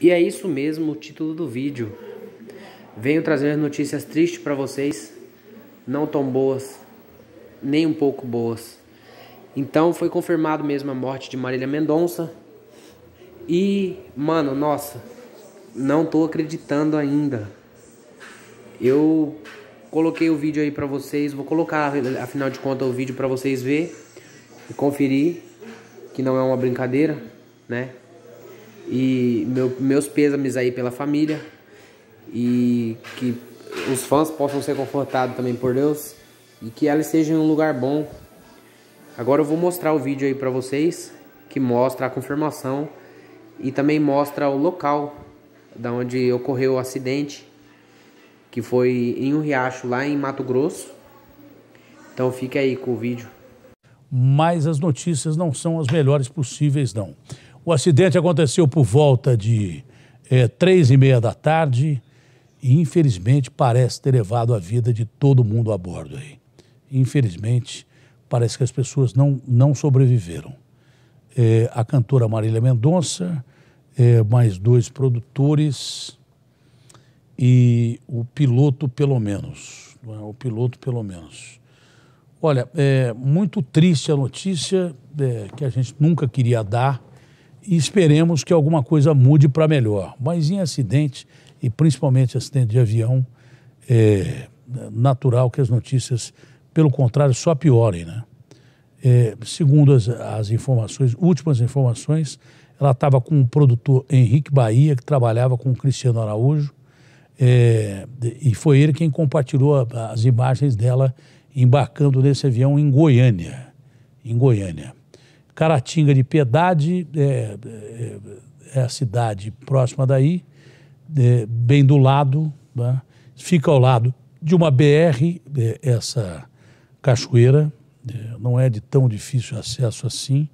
E é isso mesmo o título do vídeo. Venho trazer notícias tristes para vocês, não tão boas, nem um pouco boas. Então foi confirmado mesmo a morte de Marília Mendonça. E, mano, nossa, não tô acreditando ainda. Eu coloquei o vídeo aí para vocês, vou colocar afinal de contas o vídeo para vocês ver e conferir que não é uma brincadeira, né? E meu, meus pêsames aí pela família. E que os fãs possam ser confortados também por Deus. E que ela esteja em um lugar bom. Agora eu vou mostrar o vídeo aí para vocês. Que mostra a confirmação. E também mostra o local da onde ocorreu o acidente. Que foi em um riacho lá em Mato Grosso. Então fique aí com o vídeo mas as notícias não são as melhores possíveis, não. O acidente aconteceu por volta de é, três e meia da tarde e, infelizmente, parece ter levado a vida de todo mundo a bordo aí. Infelizmente, parece que as pessoas não, não sobreviveram. É, a cantora Marília Mendonça, é, mais dois produtores e o piloto, pelo menos. É? O piloto, pelo menos. Olha, é muito triste a notícia é, que a gente nunca queria dar e esperemos que alguma coisa mude para melhor. Mas em acidente, e principalmente acidente de avião, é natural que as notícias, pelo contrário, só piorem. Né? É, segundo as, as informações, últimas informações, ela estava com o produtor Henrique Bahia, que trabalhava com o Cristiano Araújo, é, e foi ele quem compartilhou as imagens dela embarcando nesse avião em Goiânia. Em Goiânia. Caratinga de Piedade é, é, é a cidade próxima daí, é, bem do lado, né? fica ao lado de uma BR, é, essa cachoeira, é, não é de tão difícil acesso assim,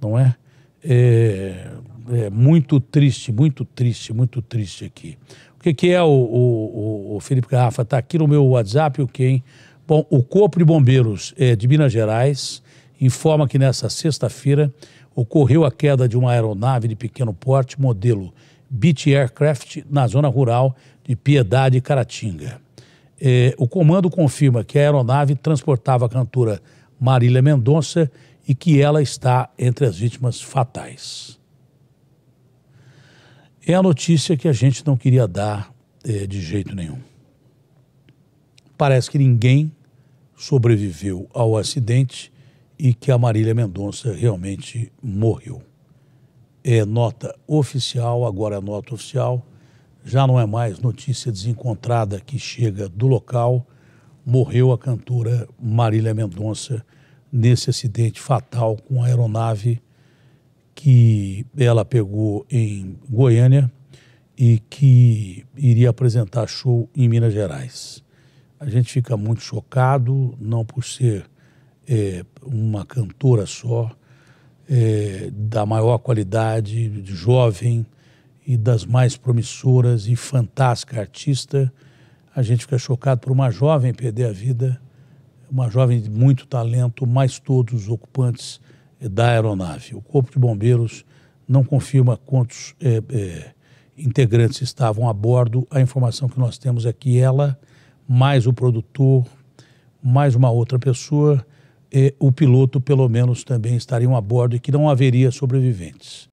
não é? É, é muito triste, muito triste, muito triste aqui. O que, que é o, o, o Felipe Garrafa? Está aqui no meu WhatsApp, o quem? Bom, o Corpo de Bombeiros é, de Minas Gerais informa que nesta sexta-feira ocorreu a queda de uma aeronave de pequeno porte modelo Beach Aircraft na zona rural de Piedade, Caratinga. É, o comando confirma que a aeronave transportava a cantora Marília Mendonça e que ela está entre as vítimas fatais. É a notícia que a gente não queria dar é, de jeito nenhum. Parece que ninguém sobreviveu ao acidente e que a Marília Mendonça realmente morreu. É nota oficial, agora é nota oficial, já não é mais notícia desencontrada que chega do local. Morreu a cantora Marília Mendonça nesse acidente fatal com a aeronave que ela pegou em Goiânia e que iria apresentar show em Minas Gerais. A gente fica muito chocado, não por ser é, uma cantora só, é, da maior qualidade, jovem e das mais promissoras e fantástica artista. A gente fica chocado por uma jovem perder a vida, uma jovem de muito talento, mais todos os ocupantes é, da aeronave. O Corpo de Bombeiros não confirma quantos é, é, integrantes estavam a bordo. A informação que nós temos é que ela, mais o produtor, mais uma outra pessoa, eh, o piloto, pelo menos, também estariam a bordo e que não haveria sobreviventes.